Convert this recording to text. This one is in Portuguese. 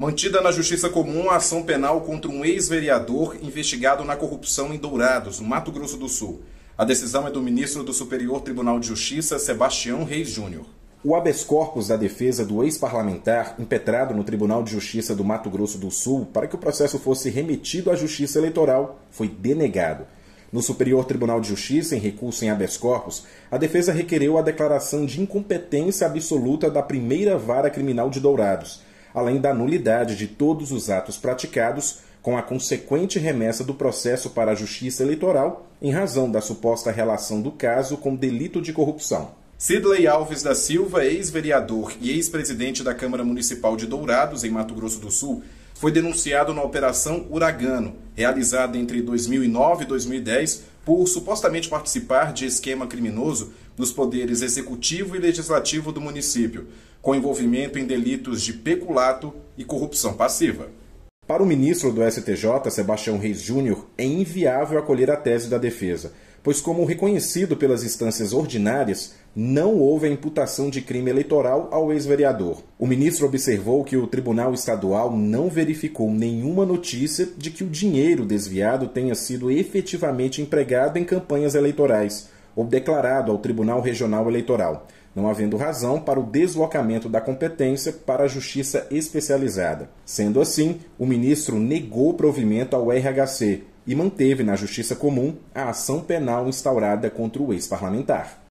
Mantida na Justiça Comum a ação penal contra um ex-vereador investigado na corrupção em Dourados, no Mato Grosso do Sul. A decisão é do ministro do Superior Tribunal de Justiça, Sebastião Reis Júnior. O habeas corpus da defesa do ex-parlamentar, impetrado no Tribunal de Justiça do Mato Grosso do Sul para que o processo fosse remetido à Justiça Eleitoral, foi denegado. No Superior Tribunal de Justiça, em recurso em habeas corpus, a defesa requereu a declaração de incompetência absoluta da primeira vara criminal de Dourados além da nulidade de todos os atos praticados com a consequente remessa do processo para a Justiça Eleitoral em razão da suposta relação do caso com delito de corrupção. Sidley Alves da Silva, ex-vereador e ex-presidente da Câmara Municipal de Dourados, em Mato Grosso do Sul, foi denunciado na Operação Uragano, realizada entre 2009 e 2010 por supostamente participar de esquema criminoso nos poderes executivo e legislativo do município com envolvimento em delitos de peculato e corrupção passiva. Para o ministro do STJ, Sebastião Reis Júnior, é inviável acolher a tese da defesa, pois, como reconhecido pelas instâncias ordinárias, não houve a imputação de crime eleitoral ao ex-vereador. O ministro observou que o Tribunal Estadual não verificou nenhuma notícia de que o dinheiro desviado tenha sido efetivamente empregado em campanhas eleitorais ou declarado ao Tribunal Regional Eleitoral, não havendo razão para o deslocamento da competência para a Justiça Especializada. Sendo assim, o ministro negou provimento ao RHC e manteve na Justiça Comum a ação penal instaurada contra o ex-parlamentar.